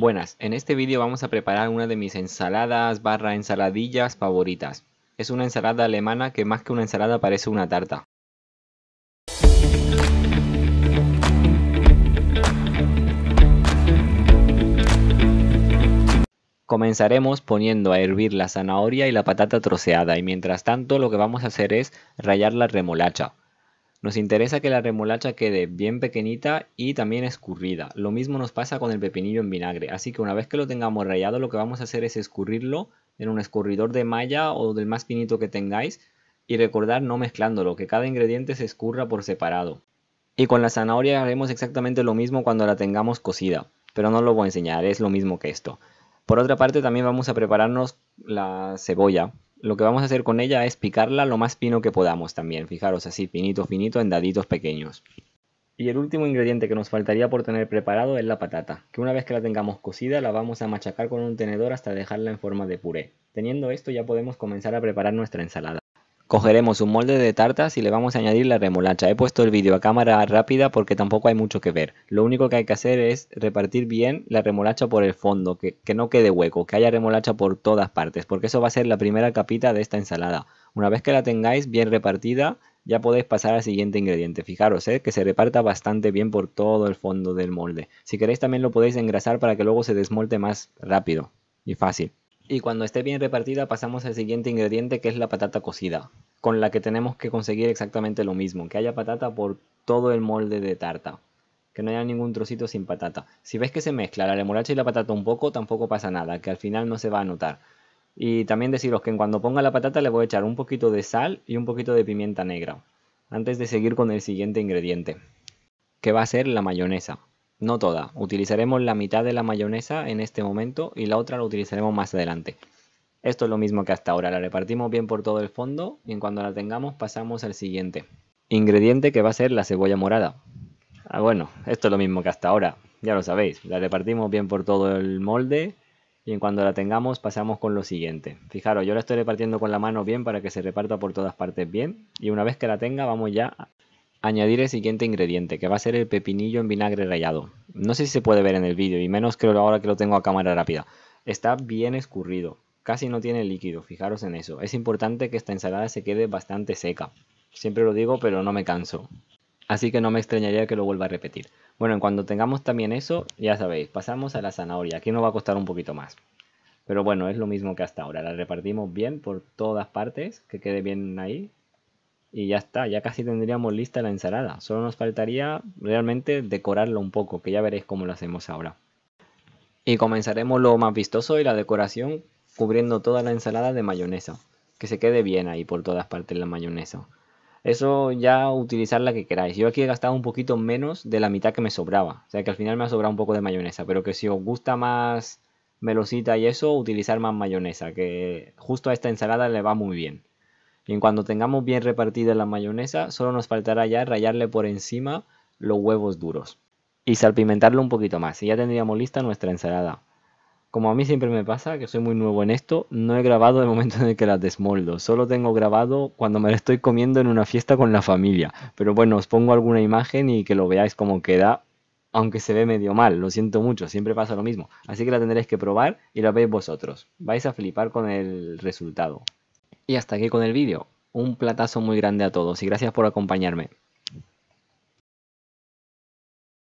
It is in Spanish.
Buenas, en este vídeo vamos a preparar una de mis ensaladas barra ensaladillas favoritas. Es una ensalada alemana que más que una ensalada parece una tarta. Comenzaremos poniendo a hervir la zanahoria y la patata troceada y mientras tanto lo que vamos a hacer es rayar la remolacha. Nos interesa que la remolacha quede bien pequeñita y también escurrida. Lo mismo nos pasa con el pepinillo en vinagre, así que una vez que lo tengamos rallado lo que vamos a hacer es escurrirlo en un escurridor de malla o del más finito que tengáis y recordar no mezclándolo, que cada ingrediente se escurra por separado. Y con la zanahoria haremos exactamente lo mismo cuando la tengamos cocida, pero no lo voy a enseñar, es lo mismo que esto. Por otra parte también vamos a prepararnos la cebolla, lo que vamos a hacer con ella es picarla lo más fino que podamos también. Fijaros así, finito, finito, en daditos pequeños. Y el último ingrediente que nos faltaría por tener preparado es la patata, que una vez que la tengamos cocida la vamos a machacar con un tenedor hasta dejarla en forma de puré. Teniendo esto ya podemos comenzar a preparar nuestra ensalada. Cogeremos un molde de tartas y le vamos a añadir la remolacha. He puesto el vídeo a cámara rápida porque tampoco hay mucho que ver. Lo único que hay que hacer es repartir bien la remolacha por el fondo, que, no quede hueco, que haya remolacha por todas partes, porque eso va a ser la primera capita de esta ensalada. Una vez que la tengáis bien repartida, ya podéis pasar al siguiente ingrediente. Fijaros, eh, que se reparta bastante bien por todo el fondo del molde. Si queréis también lo podéis engrasar para que luego se desmolte más rápido y fácil. Y cuando esté bien repartida pasamos al siguiente ingrediente que es la patata cocida, con la que tenemos que conseguir exactamente lo mismo, que haya patata por todo el molde de tarta, que no haya ningún trocito sin patata. Si ves que se mezcla la remolacha y la patata un poco, tampoco pasa nada, que al final no se va a notar. Y también deciros que cuando ponga la patata le voy a echar un poquito de sal y un poquito de pimienta negra, antes de seguir con el siguiente ingrediente, que va a ser la mayonesa. No toda. Utilizaremos la mitad de la mayonesa en este momento y la otra la utilizaremos más adelante. Esto es lo mismo que hasta ahora. La repartimos bien por todo el fondo y en cuando la tengamos pasamos al siguiente. Ingrediente que va a ser la cebolla morada. Ah, bueno, esto es lo mismo que hasta ahora. Ya lo sabéis. La repartimos bien por todo el molde y en cuando la tengamos pasamos con lo siguiente. Fijaros, yo la estoy repartiendo con la mano bien para que se reparta por todas partes bien y una vez que la tenga vamos ya añadir el siguiente ingrediente, que va a ser el pepinillo en vinagre rallado. No sé si se puede ver en el vídeo, y menos creo ahora que lo tengo a cámara rápida. Está bien escurrido, casi no tiene líquido, fijaros en eso. Es importante que esta ensalada se quede bastante seca. Siempre lo digo, pero no me canso. Así que no me extrañaría que lo vuelva a repetir. Bueno, en cuanto tengamos también eso, ya sabéis, pasamos a la zanahoria. Aquí nos va a costar un poquito más. Pero bueno, es lo mismo que hasta ahora. La repartimos bien por todas partes, que quede bien ahí, y ya está, ya casi tendríamos lista la ensalada. Solo nos faltaría realmente decorarla un poco, que ya veréis cómo lo hacemos ahora. Y comenzaremos lo más vistoso y la decoración cubriendo toda la ensalada de mayonesa. Que se quede bien ahí por todas partes la mayonesa. Eso ya utilizar la que queráis. Yo aquí he gastado un poquito menos de la mitad que me sobraba. O sea que al final me ha sobrado un poco de mayonesa. Pero que si os gusta más melosita y eso, utilizar más mayonesa. Que justo a esta ensalada le va muy bien en cuando tengamos bien repartida la mayonesa, solo nos faltará ya rayarle por encima los huevos duros y salpimentarlo un poquito más y ya tendríamos lista nuestra ensalada. Como a mí siempre me pasa, que soy muy nuevo en esto, no he grabado el momento en el que la desmoldo, solo tengo grabado cuando me la estoy comiendo en una fiesta con la familia. Pero bueno, os pongo alguna imagen y que lo veáis como queda, aunque se ve medio mal, lo siento mucho, siempre pasa lo mismo. Así que la tendréis que probar y la veis vosotros. Vais a flipar con el resultado. Y hasta aquí con el vídeo. Un platazo muy grande a todos y gracias por acompañarme.